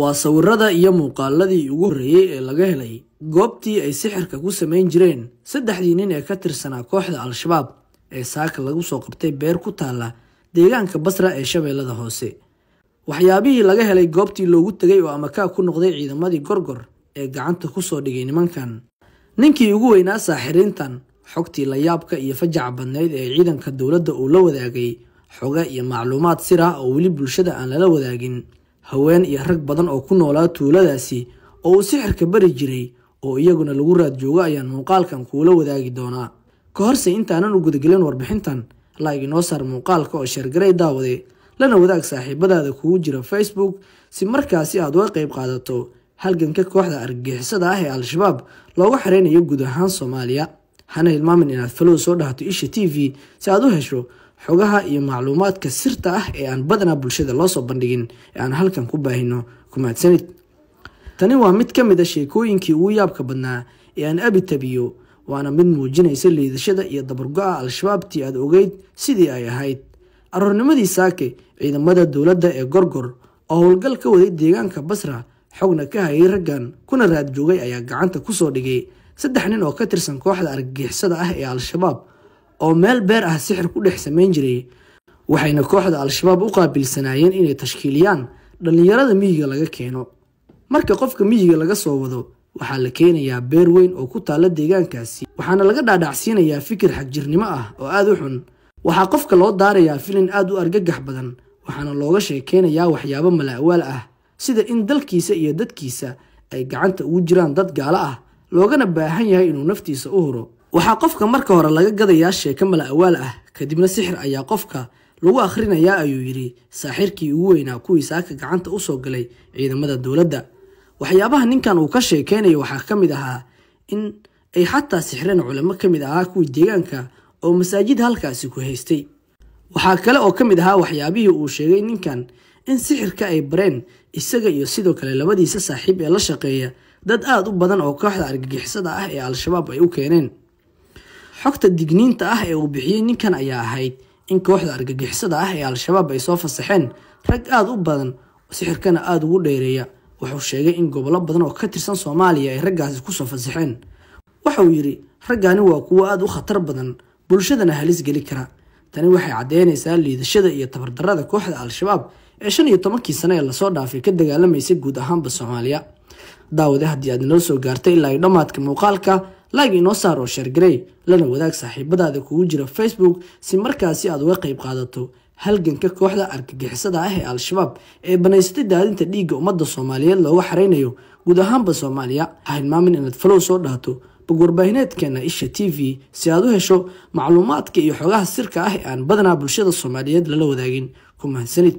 waa sawirada iyo muuqaaladii ugu horreeyey ee laga helay goobtii ay sixirka ku samayn jireen saddexdii nin ee ka tirsanaa kooxda al-shabaab ee saaka lagu soo qabtay beer ku taalla deegaanka basra ee shabeellada hoose waxyaabihii laga helay goobtii loogu tegay oo amakaa ku noqday ciidamadii gorgor ee gacanta ku soo dhigay nimankan ninkii ugu weynaa saaxiriintan xogtii layaabka iyo fajaca badnayd ee ciidanka dowladda uu la wadaagay xoga iyo macluumaad sir ah oo weli bulshada aan lala wadaagin haween iyo rag badan oo ku noolaa tuuladaasi oo uu sixirka bari jiray oo iyaguna lagu raad joogo ayaan muuqaalkan kuula wadaagi doonaa ka horse intaanan u gudagelin warbixintan laag inoo saar muuqaalka oo sheergaray daawade lana wadaag saaxiibadaada kugu jira facebook si markaasi aad uga qayb qaadato halganka kooxda argagixisada ah ee al-shabaab loogu xereynayo guud ahaan soomaaliya hana hilmaamin inaad falow soo dhahato isha t v si aad u hesho xogaha iyo macluumaadka sirta ah ee aan badanaa bulshada loo soo bandhigin ee aan halkan ku baahino kumaadsanid tani waa mid ka mid a ah sheekooyinkii ugu yaabka badnaa ee aan abitabiyo waana mid muujinaysa liidashada iyo dabargo-a al-shabaabtii aada ogeyd sidii ay ahayd aroornimadii saake ciidamada dowladda ee gorgor oo howlgal ka waday deegaanka basra xogna ka hayay raggan kuna raad joogay ayaa gacanta ku soo dhigay saddex nin oo ka tirsan kooxda argagixisada ah ee al-shabaab oo meel beer ah sixir ku dhex samayn jiray waxayna kooxda al-shabaab u qaabilsanaayeen inay tashkiiliyaan dhallinyarada miyiga laga keeno marka qofka miyiga laga soo wado waxaa la keenayaa beer weyn oo ku taala deegaankaasi waxaana laga dhaadhacsiinayaa fikir xagjirnimo ah oo aad u xun waxaa qofka loo daarayaa filin aad u argagax badan waxaana looga sheekeynayaa waxyaabo mala'waal ah sida in dalkiisa iyo dadkiisa ay gacanta ugu jiraan dad gaalo ah loogana baahan yahay inuu naftiisa u huro waxaa qofka marka hore laga gadayaa sheeko mala awaal ah kadibna sixir ayaa qofka lagu akhrinayaa ayuu yidhi saaxirkii ugu weynaa kuwii saaka gacanta u soo galay ciidamada dowladda waxyaabaha ninkan uu ka sheekeynayo waxaa ka mid ahaa in ay xataa sixreen culamo ka mid ahaa kuwii deegaanka oo masaajid halkaasi ku haystay waxaa kale oo ka mid ahaa waxyaabihii uu sheegay ninkan in sixirka ay bareen isaga iyo sidoo kale labadiisa saaxiib ee la shaqeeya dad aad u badan oo kooxda argagixisada ah ee al-shabaab ay u keeneen xogta digniinta ah ee uu bixiyey ninkan ayaa ahayd in kooxda argagixisada ah ee al-shabaab ay soo fasaxeen rag aada u badan sixirkana aada ugu dheereeya wuxuu sheegay in gobollo badan oo ka tirsan soomaaliya ay raggaasi kusoo fasaxeen waxauu yidhi raggaani waa kuwo aada u khatar badan bulshadana halis geli kara tani waxay caddeynaysaa liidashada iyo tabardarrada kooxda al-shabaab ee shan iyo tobankii sane ee lasoo dhaafay ka dagaalamaysay guud ahaanba soomaaliya daawade haddii aad nala soo gaartay ilaa iyo dhammaadka muuqaalka laag inoo saaro shargarey lana wadaag saaxiibadaada kugu jira facebook si markaasi aad uga qayb qaadato halganka kooxda argagixisada ah ee al-shabaab ee banaysatay daadinta dhiigga ummadda soomaaliyeed looga xaraynayo guud ahaanba soomaaliya ha hilmaamin inaad falow soo dhaato bog warbaahineedkeena isha t v si aad u hesho macluumaadka iyo xogaha sirka ah ee aan badanaa bulshada soomaaliyeed lala wadaagin ku mahadsanid